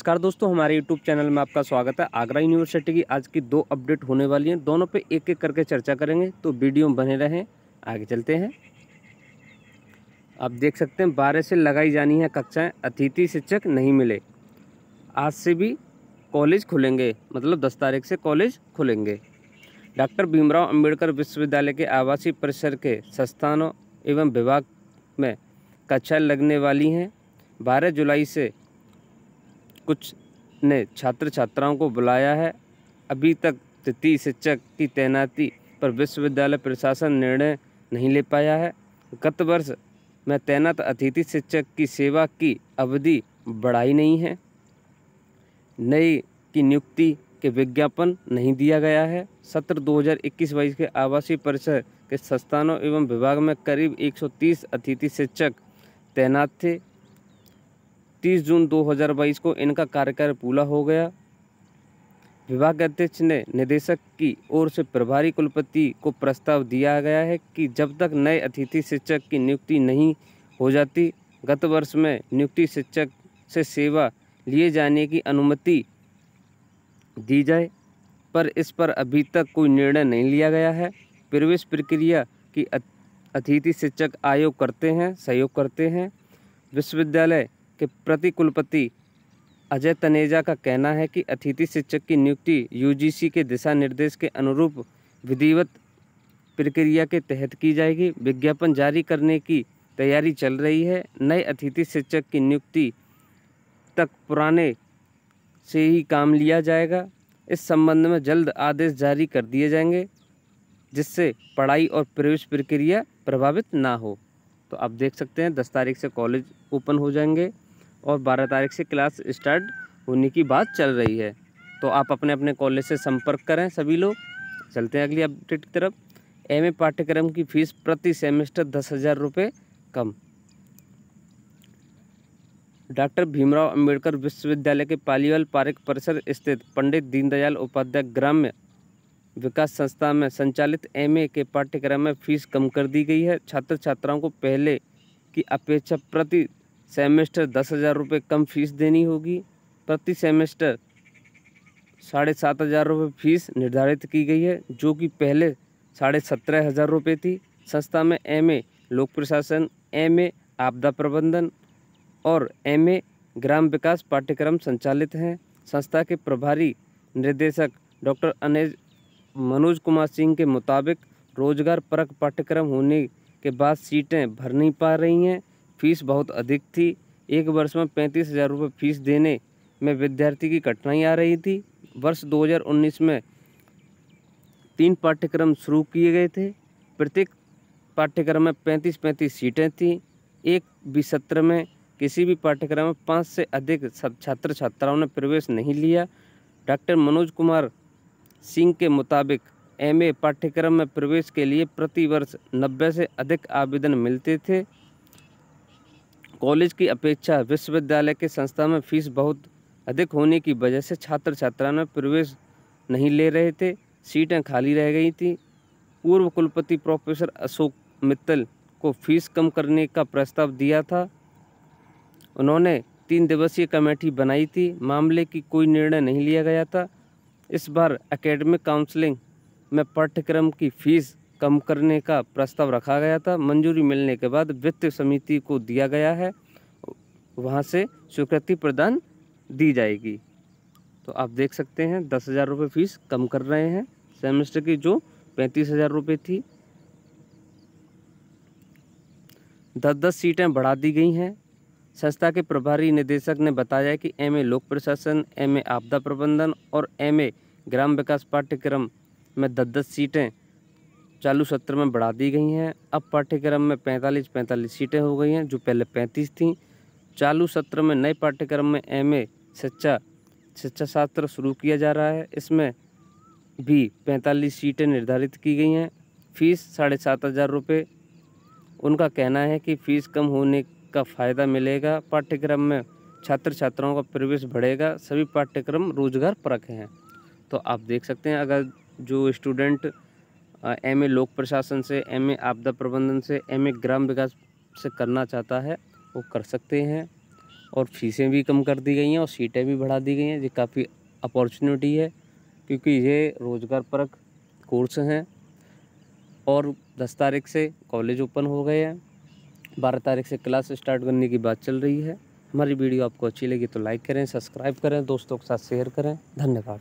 नमस्कार दोस्तों हमारे YouTube चैनल में आपका स्वागत है आगरा यूनिवर्सिटी की आज की दो अपडेट होने वाली हैं दोनों पे एक एक करके चर्चा करेंगे तो वीडियो में बने रहें आगे चलते हैं आप देख सकते हैं बारह से लगाई जानी है कक्षाएं अतिथि शिक्षक नहीं मिले आज से भी कॉलेज खुलेंगे मतलब दस तारीख से कॉलेज खुलेंगे डॉक्टर भीमराव अम्बेडकर विश्वविद्यालय के आवासीय परिसर के संस्थानों एवं विभाग में कक्षाएँ लगने वाली हैं बारह जुलाई से कुछ ने छात्र छात्राओं को बुलाया है अभी तक तृतीय शिक्षक की तैनाती पर विश्वविद्यालय प्रशासन निर्णय नहीं ले पाया है गत वर्ष में तैनात अतिथि शिक्षक की सेवा की अवधि बढ़ाई नहीं है नई की नियुक्ति के विज्ञापन नहीं दिया गया है सत्र 2021 हज़ार के आवासीय परिसर के संस्थानों एवं विभाग में करीब 130 अतिथि शिक्षक तैनात थे 30 जून 2022 को इनका कार्यकाल पूरा हो गया विभाग अध्यक्ष ने निदेशक की ओर से प्रभारी कुलपति को प्रस्ताव दिया गया है कि जब तक नए अतिथि शिक्षक की नियुक्ति नहीं हो जाती गत वर्ष में नियुक्ति शिक्षक से सेवा लिए जाने की अनुमति दी जाए पर इस पर अभी तक कोई निर्णय नहीं लिया गया है प्रवेश प्रक्रिया की अतिथि शिक्षक आयोग करते हैं सहयोग करते हैं विश्वविद्यालय के प्रति कुलपति अजय तनेजा का कहना है कि अतिथि शिक्षक की नियुक्ति यूजीसी के दिशा निर्देश के अनुरूप विधिवत प्रक्रिया के तहत की जाएगी विज्ञापन जारी करने की तैयारी चल रही है नए अतिथि शिक्षक की नियुक्ति तक पुराने से ही काम लिया जाएगा इस संबंध में जल्द आदेश जारी कर दिए जाएंगे जिससे पढ़ाई और प्रवेश प्रक्रिया प्रभावित ना हो तो आप देख सकते हैं दस तारीख से कॉलेज ओपन हो जाएंगे और बारह तारीख से क्लास स्टार्ट होने की बात चल रही है तो आप अपने अपने कॉलेज से संपर्क करें सभी लोग चलते हैं अगली अपडेट की तरफ ए पाठ्यक्रम की फ़ीस प्रति सेमेस्टर दस हज़ार रुपये कम डॉक्टर भीमराव अंबेडकर विश्वविद्यालय के पालीवाल पार्क परिसर स्थित पंडित दीनदयाल उपाध्याय ग्राम्य विकास संस्था में संचालित एमए के पाठ्यक्रम में फीस कम कर दी गई है छात्र छात्राओं को पहले की अपेक्षा प्रति सेमेस्टर दस हज़ार रुपये कम फीस देनी होगी प्रति सेमेस्टर साढ़े सात हज़ार रुपये फीस निर्धारित की गई है जो कि पहले साढ़े सत्रह हज़ार रुपये थी संस्था में एम ए लोक प्रशासन एम ए आपदा प्रबंधन और एम ए ग्राम विकास पाठ्यक्रम संचालित हैं संस्था के प्रभारी निर्देशक डॉक्टर अनेज मनोज कुमार सिंह के मुताबिक रोजगार परक पाठ्यक्रम होने के बाद सीटें भर नहीं पा रही हैं फीस बहुत अधिक थी एक वर्ष में पैंतीस हज़ार रुपये फीस देने में विद्यार्थी की कठिनाई आ रही थी वर्ष 2019 में तीन पाठ्यक्रम शुरू किए गए थे प्रत्येक पाठ्यक्रम में पैंतीस पैंतीस सीटें थीं एक भी सत्र में किसी भी पाठ्यक्रम में पाँच से अधिक छात्र छात्राओं ने प्रवेश नहीं लिया डॉक्टर मनोज कुमार सिंह के मुताबिक एमए पाठ्यक्रम में प्रवेश के लिए प्रतिवर्ष नब्बे से अधिक आवेदन मिलते थे कॉलेज की अपेक्षा विश्वविद्यालय के संस्था में फीस बहुत अधिक होने की वजह से छात्र छात्राओं में प्रवेश नहीं ले रहे थे सीटें खाली रह गई थी पूर्व कुलपति प्रोफेसर अशोक मित्तल को फीस कम करने का प्रस्ताव दिया था उन्होंने तीन दिवसीय कमेटी बनाई थी मामले की कोई निर्णय नहीं लिया गया था इस बार एकेडमिक काउंसलिंग में पाठ्यक्रम की फीस कम करने का प्रस्ताव रखा गया था मंजूरी मिलने के बाद वित्त समिति को दिया गया है वहाँ से स्वीकृति प्रदान दी जाएगी तो आप देख सकते हैं दस हज़ार रुपये फीस कम कर रहे हैं सेमेस्टर की जो पैंतीस हज़ार रुपये थी दस दस सीटें बढ़ा दी गई हैं संस्था के प्रभारी निदेशक ने बताया कि एम ए लोक प्रशासन एम ए आपदा प्रबंधन और एम ए ग्राम विकास पाठ्यक्रम में दस दस सीटें चालू सत्र में बढ़ा दी गई हैं अब पाठ्यक्रम में पैंतालीस पैंतालीस सीटें हो गई हैं जो पहले पैंतीस थीं चालू सत्र में नए पाठ्यक्रम में एम ए शिक्षा शिक्षा शास्त्र शुरू किया जा रहा है इसमें भी पैंतालीस सीटें निर्धारित की गई हैं फीस साढ़े सात हज़ार रुपये उनका कहना है कि फीस कम होने का फ़ायदा मिलेगा पाठ्यक्रम में छात्र छात्राओं का प्रवेश बढ़ेगा सभी पाठ्यक्रम रोजगार परख हैं तो आप देख सकते हैं अगर जो स्टूडेंट एम लोक प्रशासन से एम आपदा प्रबंधन से एम ग्राम विकास से करना चाहता है वो कर सकते हैं और फीसें भी कम कर दी गई हैं और सीटें भी बढ़ा दी गई हैं ये काफ़ी अपॉर्चुनिटी है क्योंकि ये रोज़गार परक कोर्स हैं और दस तारीख से कॉलेज ओपन हो गए हैं बारह तारीख से क्लास स्टार्ट करने की बात चल रही है हमारी वीडियो आपको अच्छी लगी तो लाइक करें सब्सक्राइब करें दोस्तों के साथ शेयर करें धन्यवाद